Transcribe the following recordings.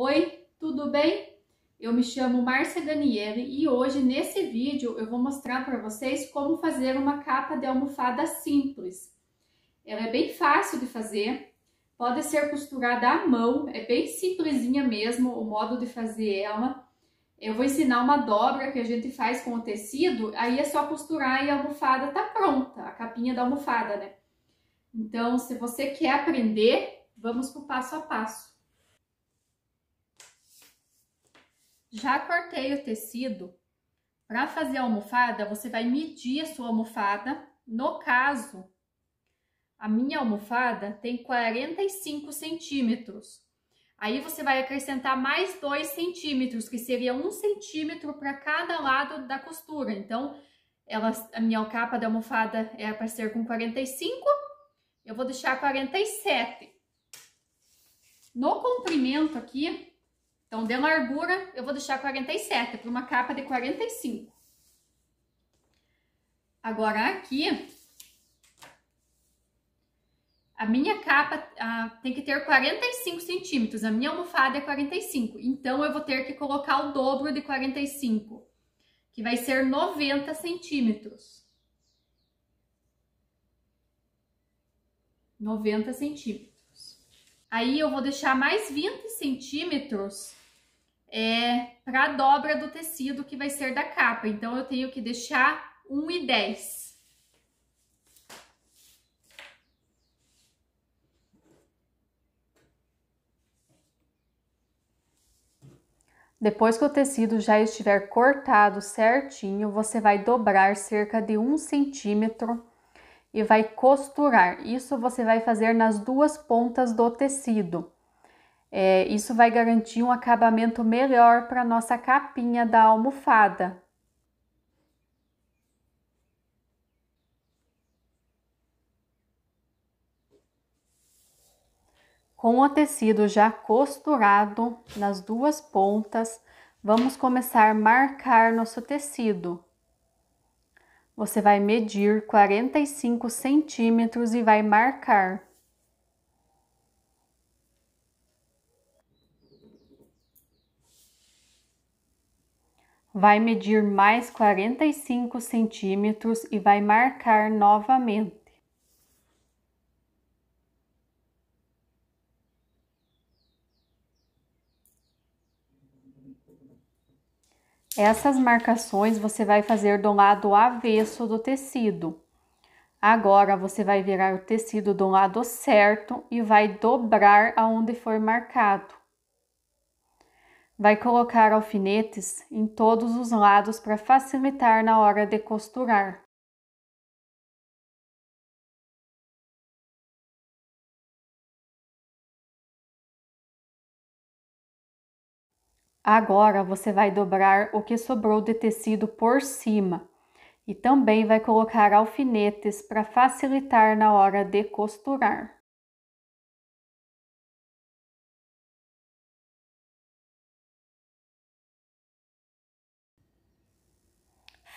Oi, tudo bem? Eu me chamo Márcia Daniele e hoje nesse vídeo eu vou mostrar para vocês como fazer uma capa de almofada simples. Ela é bem fácil de fazer, pode ser costurada à mão, é bem simplesinha mesmo o modo de fazer ela. Eu vou ensinar uma dobra que a gente faz com o tecido, aí é só costurar e a almofada tá pronta, a capinha da almofada, né? Então, se você quer aprender, vamos pro passo a passo. Já cortei o tecido. Para fazer a almofada, você vai medir a sua almofada. No caso, a minha almofada tem 45 centímetros. Aí você vai acrescentar mais 2 centímetros, que seria 1 um centímetro para cada lado da costura. Então, ela, a minha capa da almofada era é para ser com 45, eu vou deixar 47. No comprimento aqui, então, de largura, eu vou deixar 47, é para uma capa de 45. Agora, aqui, a minha capa ah, tem que ter 45 centímetros, a minha almofada é 45. Então, eu vou ter que colocar o dobro de 45, que vai ser 90 centímetros. 90 centímetros. Aí eu vou deixar mais 20 centímetros é, para a dobra do tecido que vai ser da capa. Então, eu tenho que deixar 1,10. Depois que o tecido já estiver cortado certinho, você vai dobrar cerca de um centímetro e vai costurar. Isso você vai fazer nas duas pontas do tecido. É, isso vai garantir um acabamento melhor para nossa capinha da almofada. Com o tecido já costurado nas duas pontas, vamos começar a marcar nosso tecido. Você vai medir 45 centímetros e vai marcar. Vai medir mais 45 centímetros e vai marcar novamente. Essas marcações você vai fazer do lado avesso do tecido. Agora você vai virar o tecido do lado certo e vai dobrar aonde for marcado. Vai colocar alfinetes em todos os lados para facilitar na hora de costurar. Agora você vai dobrar o que sobrou de tecido por cima e também vai colocar alfinetes para facilitar na hora de costurar.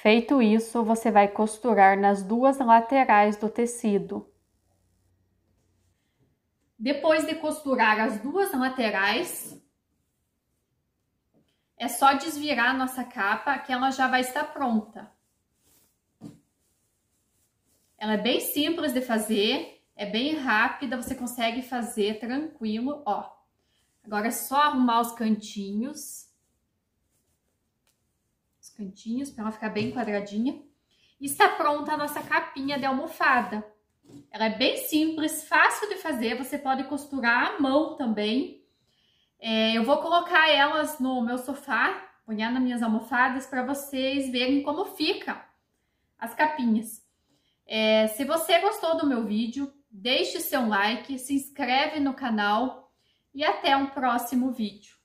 Feito isso, você vai costurar nas duas laterais do tecido. Depois de costurar as duas laterais, é só desvirar a nossa capa que ela já vai estar pronta. Ela é bem simples de fazer, é bem rápida, você consegue fazer tranquilo, ó. Agora é só arrumar os cantinhos. Os cantinhos para ela ficar bem quadradinha. E está pronta a nossa capinha de almofada. Ela é bem simples, fácil de fazer, você pode costurar à mão também. É, eu vou colocar elas no meu sofá, olhar nas minhas almofadas, para vocês verem como fica as capinhas. É, se você gostou do meu vídeo, deixe seu like, se inscreve no canal e até um próximo vídeo.